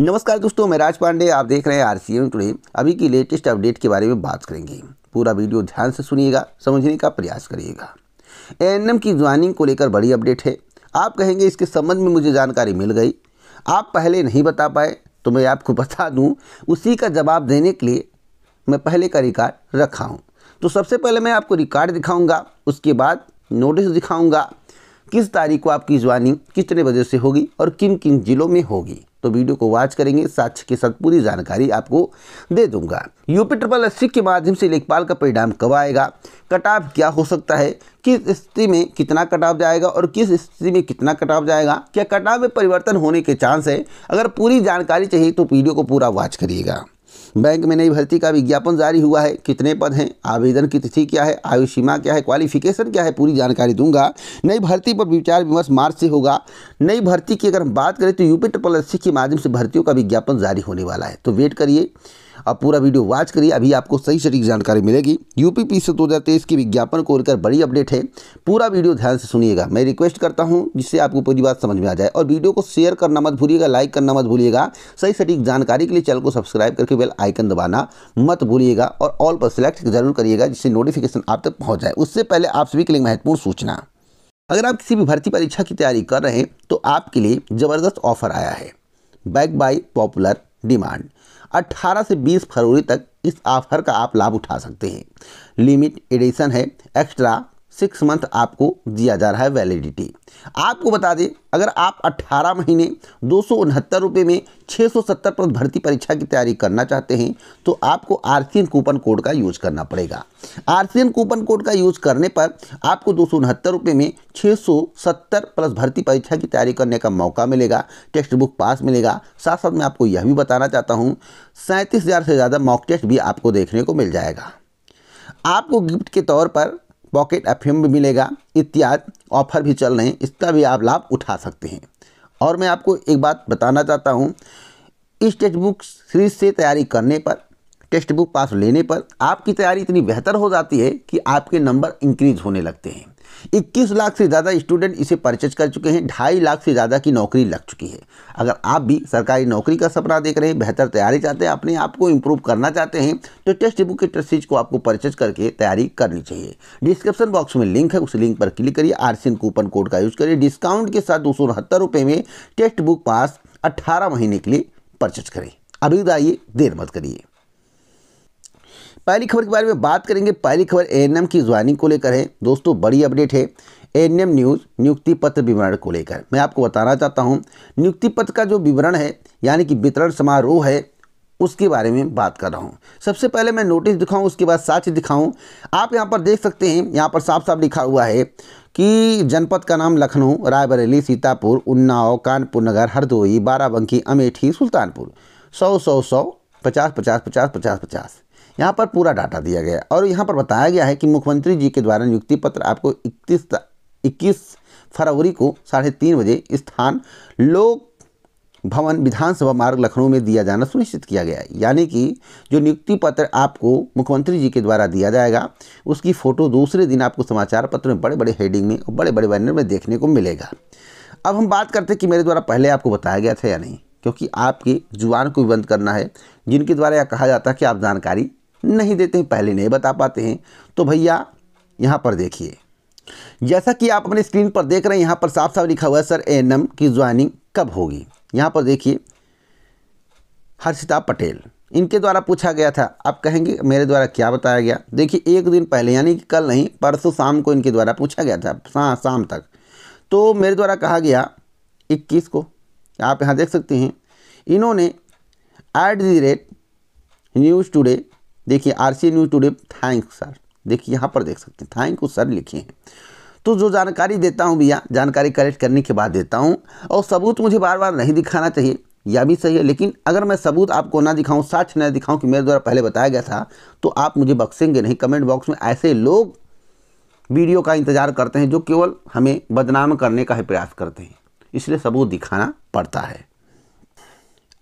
नमस्कार दोस्तों मैं राज पांडे आप देख रहे हैं आर सी टुडे अभी की लेटेस्ट अपडेट के बारे में बात करेंगे पूरा वीडियो ध्यान से सुनिएगा समझने का प्रयास करिएगा ए की ज्वाइनिंग को लेकर बड़ी अपडेट है आप कहेंगे इसके संबंध में मुझे जानकारी मिल गई आप पहले नहीं बता पाए तो मैं आपको बता दूँ उसी का जवाब देने के लिए मैं पहले का रिकॉर्ड रखा हूँ तो सबसे पहले मैं आपको रिकॉर्ड दिखाऊँगा उसके बाद नोटिस दिखाऊँगा किस तारीख को आपकी ज्वाइनिंग कितने बजे से होगी और किन किन जिलों में होगी तो वीडियो को वॉच करेंगे साक्ष्य के साथ पूरी जानकारी आपको दे दूंगा यूपी ट्रिपल एस के माध्यम से लेखपाल का परिणाम कब आएगा कटाव क्या हो सकता है किस स्थिति में कितना कटाव जाएगा और किस स्थिति में कितना कटाव जाएगा क्या कटाव में परिवर्तन होने के चांस है अगर पूरी जानकारी चाहिए तो वीडियो को पूरा वॉच करिएगा बैंक में नई भर्ती का विज्ञापन जारी हुआ है कितने पद हैं आवेदन की तिथि क्या है आयु सीमा क्या है क्वालिफिकेशन क्या है पूरी जानकारी दूंगा नई भर्ती पर विचार विमर्श मार्च से होगा नई भर्ती की अगर हम बात करें तो यूपी ट्रिपल एस के माध्यम से भर्तियों का विज्ञापन जारी होने वाला है तो वेट करिए आप पूरा वीडियो वॉच करिए अभी आपको सही सटीक जानकारी मिलेगी यूपी से दो हज़ार तेईस की विज्ञापन को लेकर बड़ी अपडेट है पूरा वीडियो ध्यान से सुनिएगा मैं रिक्वेस्ट करता हूँ जिससे आपको पूरी बात समझ में आ जाए और वीडियो को शेयर करना मत भूलिएगा लाइक करना मत भूलिएगा सही सटीक जानकारी के लिए चैनल को सब्सक्राइब करके बेल आइकन दबाना मत भूलिएगा और ऑल पर सिलेक्ट जरूर करिएगा जिससे नोटिफिकेशन आप तक पहुँच जाए उससे पहले आप सभी के लिए महत्वपूर्ण सूचना अगर आप किसी भी भर्ती परीक्षा की तैयारी कर रहे हैं तो आपके लिए ज़बरदस्त ऑफर आया है बैक बाय पॉपुलर डिमांड 18 से 20 फरवरी तक इस ऑफर का आप लाभ उठा सकते हैं लिमिट एडिशन है एक्स्ट्रा सिक्स मंथ आपको दिया जा रहा है वैलिडिटी आपको बता दें अगर आप 18 महीने दो सौ में 670 पद भर्ती परीक्षा की तैयारी करना चाहते हैं तो आपको आर कूपन कोड का यूज करना पड़ेगा आर कूपन कोड का यूज करने पर आपको दो सौ में 670 प्लस भर्ती परीक्षा की तैयारी करने का मौका मिलेगा टेक्स्ट बुक पास मिलेगा साथ साथ मैं आपको यह भी बताना चाहता हूँ सैंतीस से ज़्यादा मॉक टेस्ट भी आपको देखने को मिल जाएगा आपको गिफ्ट के तौर पर पॉकेट एफ भी मिलेगा इत्यादि ऑफर भी चल रहे हैं इसका भी आप लाभ उठा सकते हैं और मैं आपको एक बात बताना चाहता हूँ इस टेक्स्ट बुक सीरीज से तैयारी करने पर टेक्स्ट बुक पास लेने पर आपकी तैयारी इतनी बेहतर हो जाती है कि आपके नंबर इंक्रीज होने लगते हैं 21 लाख से ज़्यादा स्टूडेंट इसे परचेज कर चुके हैं ढाई लाख से ज़्यादा की नौकरी लग चुकी है अगर आप भी सरकारी नौकरी का सपना देख रहे हैं बेहतर तैयारी चाहते हैं अपने आप को इम्प्रूव करना चाहते हैं तो टेस्ट बुक के टेस्ट को आपको परचेज करके तैयारी करनी चाहिए डिस्क्रिप्शन बॉक्स में लिंक है उस लिंक पर क्लिक करिए आर कूपन कोड का यूज करिए डिस्काउंट के साथ दो सौ में टेक्स्ट बुक पास अट्ठारह महीने के लिए परचेज करें अभी आइए देर मत करिए पहली खबर के बारे में बात करेंगे पहली खबर ए की ज्वाइनिंग को लेकर है दोस्तों बड़ी अपडेट है ए न्यूज़ नियुक्ति पत्र विवरण को लेकर मैं आपको बताना चाहता हूँ नियुक्ति पत्र का जो विवरण है यानी कि वितरण समारोह है उसके बारे में बात कर रहा हूँ सबसे पहले मैं नोटिस दिखाऊँ उसके बाद साक्ष्य दिखाऊँ आप यहाँ पर देख सकते हैं यहाँ पर साफ साफ लिखा हुआ है कि जनपद का नाम लखनऊ रायबरेली सीतापुर उन्नाव कानपुर नगर हरदोई बाराबंकी अमेठी सुल्तानपुर सौ सौ सौ पचास पचास पचास पचास पचास यहाँ पर पूरा डाटा दिया गया और यहाँ पर बताया गया है कि मुख्यमंत्री जी के द्वारा नियुक्ति पत्र आपको इकतीस इक्कीस फरवरी को साढ़े तीन बजे स्थान लोक भवन विधानसभा मार्ग लखनऊ में दिया जाना सुनिश्चित किया गया है यानी कि जो नियुक्ति पत्र आपको मुख्यमंत्री जी के द्वारा दिया जाएगा उसकी फ़ोटो दूसरे दिन आपको समाचार पत्र में बड़े बड़े हेडिंग में और बड़े बड़े बैनर में देखने को मिलेगा अब हम बात करते हैं कि मेरे द्वारा पहले आपको बताया गया था या नहीं क्योंकि आपकी जुबान को भी बंद करना है जिनके द्वारा यह कहा जाता है कि आप जानकारी नहीं देते हैं पहले नहीं बता पाते हैं तो भैया यहाँ पर देखिए जैसा कि आप अपने स्क्रीन पर देख रहे हैं यहाँ पर साफ साफ लिखा हुआ है सर ए की ज्वाइनिंग कब होगी यहाँ पर देखिए हर्षिता पटेल इनके द्वारा पूछा गया था आप कहेंगे मेरे द्वारा क्या बताया गया देखिए एक दिन पहले यानी कि कल नहीं परसों शाम को इनके द्वारा पूछा गया था शाम शाम तक तो मेरे द्वारा कहा गया इक्कीस को आप यहाँ देख सकते हैं इन्होंने at the rate news today देखिए R C news today thank sir देखिए यहाँ पर देख सकते हैं थैंक यू सर लिखे हैं तो जो जानकारी देता हूँ भैया जानकारी कलेक्ट करने के बाद देता हूँ और सबूत मुझे बार बार नहीं दिखाना चाहिए यह भी सही है लेकिन अगर मैं सबूत आपको ना दिखाऊं साक्ष ना दिखाऊं कि मेरे द्वारा पहले बताया गया था तो आप मुझे बख्शेंगे नहीं कमेंट बॉक्स में ऐसे लोग वीडियो का इंतजार करते हैं जो केवल हमें बदनाम करने का ही प्रयास करते हैं इसलिए सबूत दिखाना पड़ता है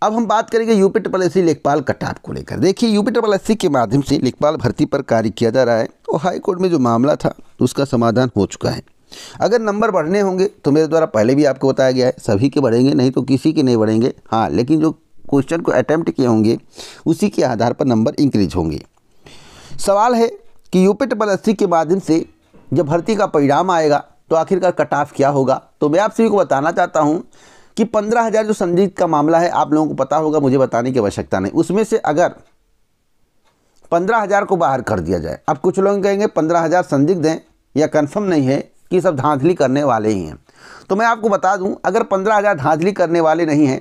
अब हम बात करेंगे यूपी ट्रिपल एस लेखपाल कटाप को लेकर देखिए यूपी ट्रिपल एस के माध्यम से लेखपाल भर्ती पर कार्य किया जा रहा है और हाई कोर्ट में जो मामला था उसका समाधान हो चुका है अगर नंबर बढ़ने होंगे तो मेरे द्वारा पहले भी आपको बताया गया है सभी के बढ़ेंगे नहीं तो किसी के नहीं बढ़ेंगे हाँ लेकिन जो क्वेश्चन को अटैम्प्ट किए होंगे उसी के आधार पर नंबर इंक्रीज होंगे सवाल है कि यूपी ट्रिपल एस के माध्यम से जब भर्ती का परिणाम आएगा तो आखिरकार कट ऑफ क्या होगा तो मैं आप सभी को बताना चाहता हूँ कि पंद्रह हज़ार जो संदिग्ध का मामला है आप लोगों को पता होगा मुझे बताने की आवश्यकता नहीं उसमें से अगर पंद्रह हज़ार को बाहर कर दिया जाए अब कुछ लोग कहेंगे पंद्रह हज़ार संदिग्ध हैं या कन्फर्म नहीं है कि सब धांधली करने वाले ही हैं तो मैं आपको बता दूं अगर पंद्रह हज़ार धांधली करने वाले नहीं हैं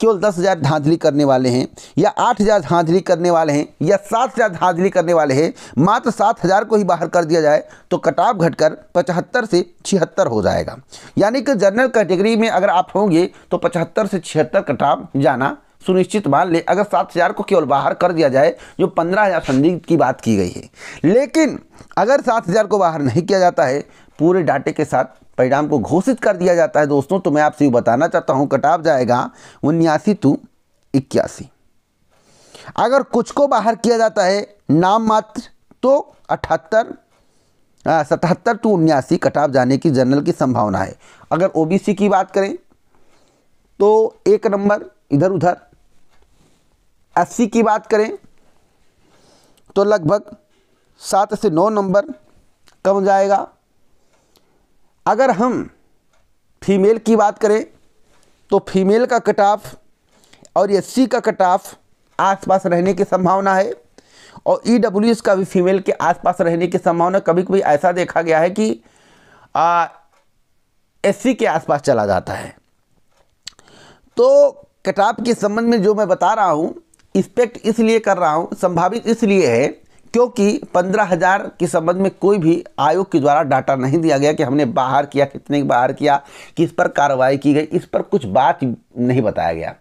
केवल दस हज़ार धांधली करने वाले हैं या आठ हज़ार धांधली करने वाले हैं या सात हज़ार धांधली करने वाले हैं मात्र सात हज़ार को ही बाहर कर दिया जाए तो कटाव घटकर पचहत्तर से छिहत्तर हो जाएगा यानी कि जनरल कैटेगरी में अगर आप होंगे तो पचहत्तर से छिहत्तर कटाव जाना सुनिश्चित मान ले अगर सात हज़ार को केवल बाहर कर दिया जाए जो पंद्रह हज़ार संदिग्ध की बात की गई है लेकिन अगर सात हज़ार को बाहर नहीं किया जाता है पूरे डाटे के साथ परिणाम को घोषित कर दिया जाता है दोस्तों तो मैं आपसे बताना चाहता हूँ कटाव जाएगा उन्यासी टू इक्यासी अगर कुछ को बाहर किया जाता है नाम मात्र तो अठहत्तर सतहत्तर टू उन्यासी कटाव जाने की जनरल की संभावना है अगर ओबीसी की बात करें तो एक नंबर इधर उधर अस्सी की बात करें तो लगभग सात से नौ नंबर कम जाएगा अगर हम फीमेल की बात करें तो फीमेल का कट ऑफ और एस का कट ऑफ आसपास रहने की संभावना है और ई e का भी फीमेल के आसपास रहने की संभावना कभी कभी ऐसा देखा गया है कि एस के आसपास चला जाता है तो कटाप के संबंध में जो मैं बता रहा हूँ इस्पेक्ट इसलिए कर रहा हूँ संभावित इसलिए है क्योंकि पंद्रह हज़ार के संबंध में कोई भी आयोग के द्वारा डाटा नहीं दिया गया कि हमने बाहर किया कितने बाहर किया किस पर कार्रवाई की गई इस पर कुछ बात नहीं बताया गया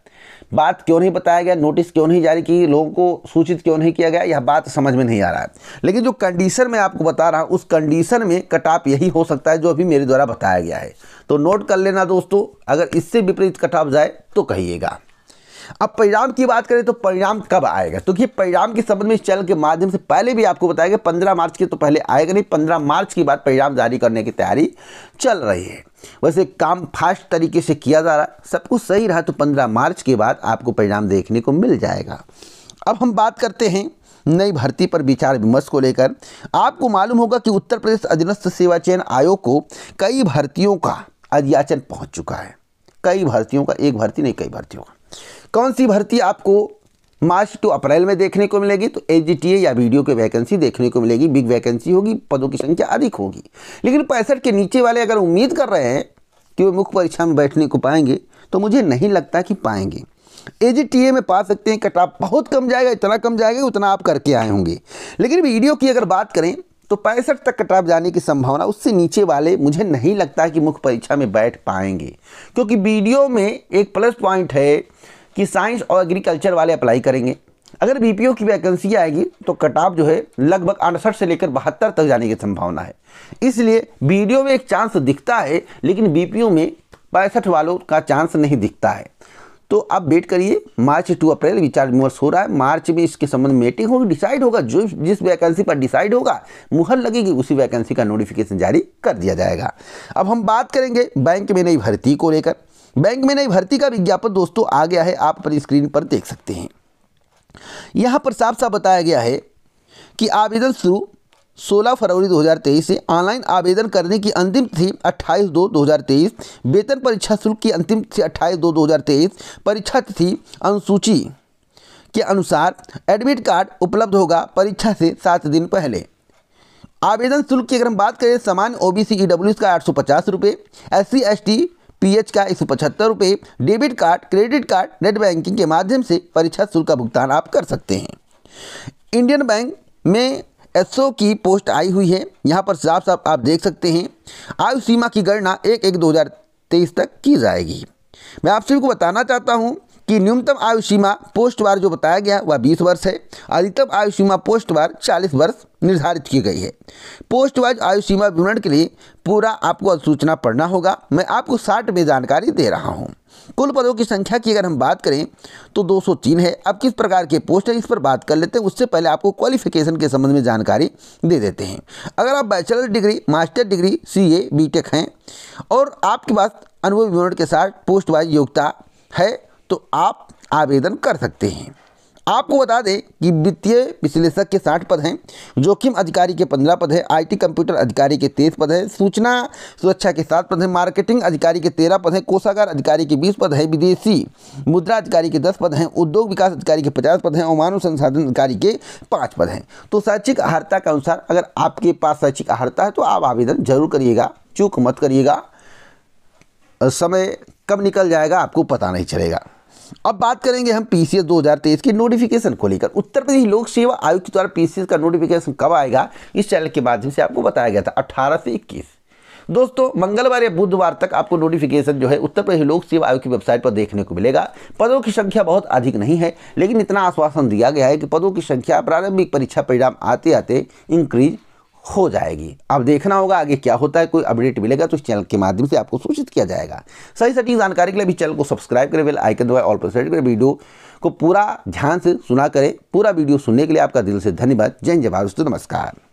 बात क्यों नहीं बताया गया नोटिस क्यों नहीं जारी की लोगों को सूचित क्यों नहीं किया गया यह बात समझ में नहीं आ रहा है लेकिन जो कंडीशन मैं आपको बता रहा हूँ उस कंडीशन में कटाप यही हो सकता है जो अभी मेरे द्वारा बताया गया है तो नोट कर लेना दोस्तों अगर इससे विपरीत कटाप जाए तो कहिएगा अब परिणाम की बात करें तो परिणाम कब आएगा तो कि परिणाम के संबंध में इस चैनल के माध्यम से पहले भी आपको बताया गया पंद्रह मार्च के तो पहले आएगा नहीं पंद्रह मार्च के बाद परिणाम जारी करने की तैयारी चल रही है वैसे काम फास्ट तरीके से किया जा रहा है सब कुछ सही रहा तो पंद्रह मार्च के बाद आपको परिणाम देखने को मिल जाएगा अब हम बात करते हैं नई भर्ती पर विचार विमर्श को लेकर आपको मालूम होगा कि उत्तर प्रदेश अधीनस्थ सेवा चयन आयोग को कई भर्तियों का अधियाचन पहुंच चुका है कई भर्तियों का एक भर्ती नहीं कई भर्तियों का कौन सी भर्ती आपको मार्च टू अप्रैल में देखने को मिलेगी तो एच या वीडियो की वैकेंसी देखने को मिलेगी बिग वैकेंसी होगी पदों की संख्या अधिक होगी लेकिन पैंसठ के नीचे वाले अगर उम्मीद कर रहे हैं कि वे मुख्य परीक्षा में बैठने को पाएंगे तो मुझे नहीं लगता कि पाएंगे एजीटीए में पा सकते हैं कट ऑफ बहुत कम जाएगा इतना कम जाएगा उतना आप करके आए होंगे लेकिन वीडियो की अगर बात करें तो पैंसठ तक कट ऑफ जाने की संभावना उससे नीचे वाले मुझे नहीं लगता कि मुख्य परीक्षा में बैठ पाएंगे क्योंकि वीडियो में एक प्लस पॉइंट है कि साइंस और एग्रीकल्चर वाले अप्लाई करेंगे अगर बी की वैकेंसी आएगी तो कटाप जो है लगभग अड़सठ से लेकर बहत्तर तक जाने की संभावना है इसलिए बी में एक चांस दिखता है लेकिन बी में पैंसठ वालों का चांस नहीं दिखता है तो आप वेट करिए मार्च टू अप्रैल विचार विमर्श हो रहा है मार्च में इसके संबंध में मीटिंग होगी डिसाइड होगा जो जिस वैकेंसी पर डिसाइड होगा मुहर लगेगी उसी वैकेंसी का नोटिफिकेशन जारी कर दिया जाएगा अब हम बात करेंगे बैंक में नई भर्ती को लेकर बैंक में नई भर्ती का विज्ञापन दोस्तों आ गया है आप अपनी स्क्रीन पर देख सकते हैं यहाँ पर साफ साफ बताया गया है कि आवेदन शुरू 16 फरवरी 2023 से ऑनलाइन आवेदन करने की अंतिम तिथि 28 दो 2023 वेतन परीक्षा शुल्क की अंतिम तिथि 28 दो 2023 परीक्षा तिथि अनुसूची के अनुसार एडमिट कार्ड उपलब्ध होगा परीक्षा से सात दिन पहले आवेदन शुल्क की अगर हम बात करें सामान्य ओ बी सी का आठ सौ पचास रुपये S C S T P H का एक सौ पचहत्तर रुपये debit card credit card net banking के माध्यम से परीक्षा शुल्क का भुगतान आप कर सकते हैं इंडियन बैंक में एसओ की पोस्ट आई हुई है यहाँ पर साफ साफ आप देख सकते हैं आयु सीमा की गणना एक एक दो हज़ार तेईस तक की जाएगी मैं आप सभी को बताना चाहता हूँ कि न्यूनतम आयु सीमा पोस्ट वार जो बताया गया वह बीस वर्ष है अधिकतम आयु सीमा पोस्ट वार चालीस वर्ष निर्धारित की गई है पोस्ट वाइज आयु सीमा विवरण के लिए पूरा आपको अधिसूचना पढ़ना होगा मैं आपको साठ में जानकारी दे रहा हूँ कुल पदों की संख्या की अगर हम बात करें तो 203 है अब किस प्रकार के पोस्ट है इस पर बात कर लेते हैं उससे पहले आपको क्वालिफिकेशन के संबंध में जानकारी दे देते हैं अगर आप bachelor degree master degree C A B हैं और आपके पास अनुभव विवरण के साथ पोस्ट वाइज योग्यता है तो आप आवेदन कर सकते हैं आपको बता दें कि वित्तीय विश्लेषक के साठ पद हैं जोखिम अधिकारी के पंद्रह पद हैं आईटी कंप्यूटर अधिकारी के तेईस पद हैं सूचना सुरक्षा के सात पद हैं मार्केटिंग अधिकारी के तेरह पद हैं कोषागार अधिकारी के बीस पद हैं विदेशी मुद्रा अधिकारी के दस पद हैं उद्योग विकास अधिकारी के पचास पद हैं और मानव संसाधन अधिकारी के पाँच पद हैं तो शैक्षिक आहारता के अनुसार अगर आपके पास शैक्षिक आहारता है तो आप आवेदन जरूर करिएगा चूक मत करिएगा समय कब निकल जाएगा आपको पता नहीं चलेगा अब बात करेंगे हम पीसीएस 2023 की नोटिफिकेशन को लेकर उत्तर प्रदेश लोक सेवा आयोग के द्वारा पीसीएस का नोटिफिकेशन कब आएगा इस चैनल के माध्यम से आपको बताया गया था अट्ठारह से इक्कीस दोस्तों मंगलवार या बुधवार तक आपको नोटिफिकेशन जो है उत्तर प्रदेश लोक सेवा आयोग की वेबसाइट पर देखने को मिलेगा पदों की संख्या बहुत अधिक नहीं है लेकिन इतना आश्वासन दिया गया है कि पदों की संख्या प्रारंभिक परीक्षा परिणाम आते आते इंक्रीज हो जाएगी अब देखना होगा आगे क्या होता है कोई अपडेट मिलेगा तो इस चैनल के माध्यम से आपको सूचित किया जाएगा सही सटीक जानकारी के लिए भी चैनल को सब्सक्राइब करें बेल आइकन दबाए ऑल पर सेट करें वीडियो को पूरा ध्यान से सुना करें पूरा वीडियो सुनने के लिए आपका दिल से धन्यवाद जय जय भारत नमस्कार